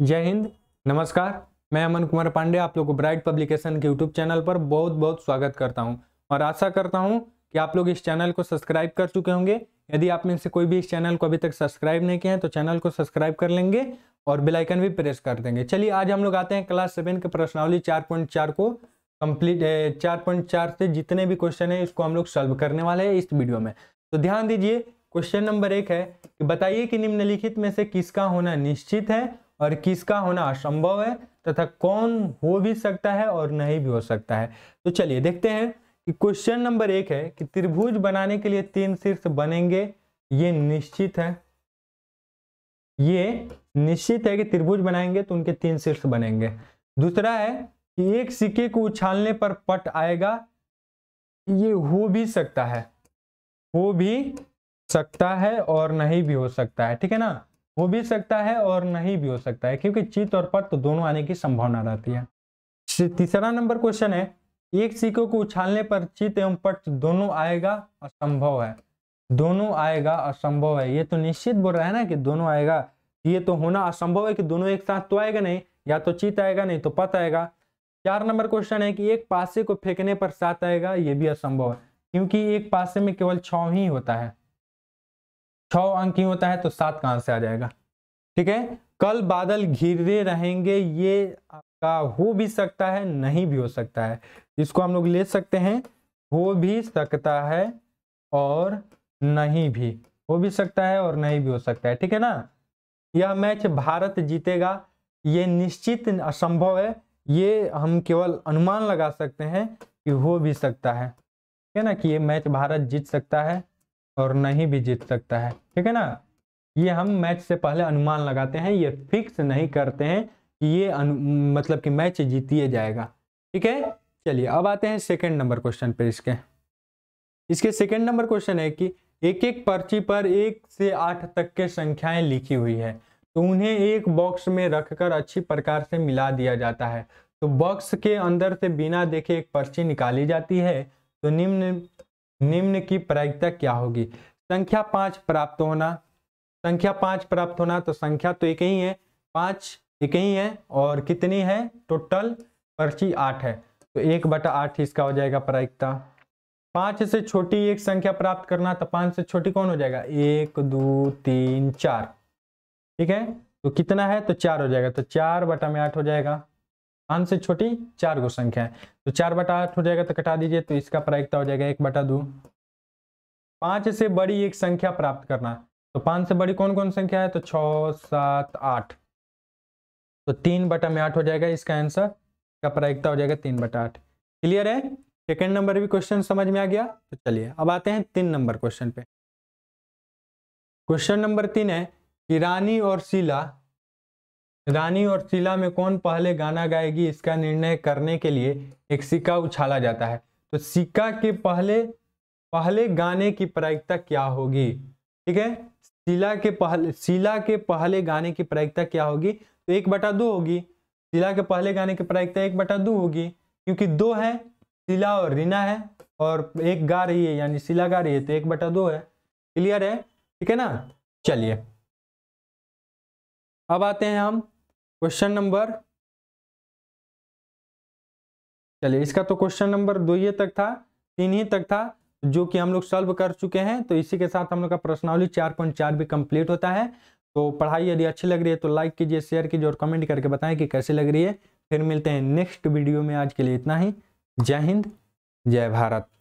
जय हिंद नमस्कार मैं अमन कुमार पांडे आप लोग को ब्राइट पब्लिकेशन के यूट्यूब चैनल पर बहुत बहुत स्वागत करता हूं और आशा करता हूं कि आप लोग इस चैनल को सब्सक्राइब कर चुके होंगे यदि आप में से कोई भी इस चैनल को अभी तक सब्सक्राइब नहीं किया है तो चैनल को सब्सक्राइब कर लेंगे और बेलाइकन भी प्रेस कर देंगे चलिए आज हम लोग आते हैं क्लास सेवन के प्रश्नावली चार को कंप्लीट चार से जितने भी क्वेश्चन है इसको हम लोग सॉल्व करने वाले हैं इस वीडियो में तो ध्यान दीजिए क्वेश्चन नंबर एक है कि बताइए कि निम्नलिखित में से किसका होना निश्चित है और किसका होना असंभव है तथा कौन हो भी सकता है और नहीं भी हो सकता है तो चलिए देखते हैं कि क्वेश्चन नंबर एक है कि त्रिभुज बनाने के लिए तीन शीर्ष बनेंगे ये निश्चित है ये निश्चित है कि त्रिभुज बनाएंगे तो उनके तीन शीर्ष बनेंगे दूसरा है कि एक सिक्के को उछालने पर पट आएगा ये हो भी सकता है हो भी सकता है और नहीं भी हो सकता है ठीक है ना हो भी सकता है और नहीं भी हो सकता है क्योंकि चित और पट तो दोनों आने की संभावना रहती है तीसरा नंबर क्वेश्चन है एक सिक्कों को उछालने पर चित एवं पट दोनों आएगा असंभव है दोनों आएगा असंभव है ये तो निश्चित बोल रहा है ना कि दोनों आएगा ये तो होना असंभव है कि दोनों एक साथ तो आएगा नहीं या तो चित आएगा नहीं तो पत आएगा चार नंबर क्वेश्चन है कि एक पासे को फेंकने पर सात आएगा ये भी असंभव है क्योंकि एक पासे में केवल छ ही होता है छ अंक ही होता है तो सात कहां से आ जाएगा ठीक है कल बादल घिरे रहेंगे ये आपका हो भी सकता है नहीं भी हो सकता है इसको हम लोग ले सकते हैं हो भी सकता है और नहीं भी हो भी सकता है और नहीं भी हो सकता है ठीक है ना यह मैच भारत जीतेगा ये निश्चित असंभव है ये हम केवल अनुमान लगा सकते हैं कि हो भी सकता है ठीक है ना कि ये मैच भारत जीत सकता है और नहीं भी जीत सकता है ठीक है ना ये हम मैच से पहले अनुमान लगाते हैं ये फिक्स नहीं करते हैं कि ये मतलब कि मैच जीतिए जाएगा ठीक है चलिए अब आते हैं सेकंड नंबर क्वेश्चन पे इसके इसके सेकंड नंबर क्वेश्चन है कि एक एक पर्ची पर एक से आठ तक के संख्याएं लिखी हुई है तो उन्हें एक बॉक्स में रखकर अच्छी प्रकार से मिला दिया जाता है तो बॉक्स के अंदर से बिना देखे एक पर्ची निकाली जाती है तो निम्न निम्न की प्रायिकता क्या होगी संख्या पांच प्राप्त होना संख्या पांच प्राप्त होना तो संख्या तो एक ही है पांच एक ही है और कितनी है टोटल पर्ची आठ है तो एक बटा आठ इसका हो जाएगा प्रायिकता पांच से छोटी एक संख्या प्राप्त करना तो पांच से छोटी कौन हो जाएगा एक दो तीन चार ठीक है तो कितना है तो चार हो जाएगा तो चार बटा में आठ हो जाएगा पांच से छोटी चार गो संख्या है तो चार बटा आठ हो जाएगा तो कटा दीजिए तो इसका प्रायिकता हो जाएगा एक बटा दो पांच से बड़ी एक संख्या प्राप्त करना तो पांच से बड़ी कौन कौन संख्या है तो छ सात आठ तो तीन बटा में आठ हो जाएगा इसका आंसर का प्रायिकता हो जाएगा तीन बटा आठ क्लियर है सेकेंड नंबर भी क्वेश्चन समझ में आ गया तो चलिए अब आते हैं तीन नंबर क्वेश्चन पे क्वेश्चन नंबर तीन है कि रानी और शीला रानी और शिला में कौन पहले गाना गाएगी इसका निर्णय करने के लिए एक सिक्का उछाला जाता है तो सिक्का के पहले पहले गाने की प्रायिकता क्या होगी ठीक है शिला के पहले शिला के पहले गाने की प्रायिकता क्या होगी तो एक बटा दो होगी शिला के पहले गाने की प्रायिकता एक बटा दो होगी क्योंकि दो है शिला और रीना है और एक गा रही है यानी शिला गा रही है तो एक बटा दो है क्लियर है ठीक है ना चलिए अब आते हैं हम क्वेश्चन नंबर चलिए इसका तो क्वेश्चन नंबर दो ही तक था तीन ही तक था जो कि हम लोग सॉल्व कर चुके हैं तो इसी के साथ हम लोग का प्रश्नावली चार पॉइंट चार भी कंप्लीट होता है तो पढ़ाई यदि अच्छी लग रही है तो लाइक कीजिए शेयर कीजिए और कमेंट करके बताएं कि कैसे लग रही है फिर मिलते हैं नेक्स्ट वीडियो में आज के लिए इतना ही जय हिंद जय भारत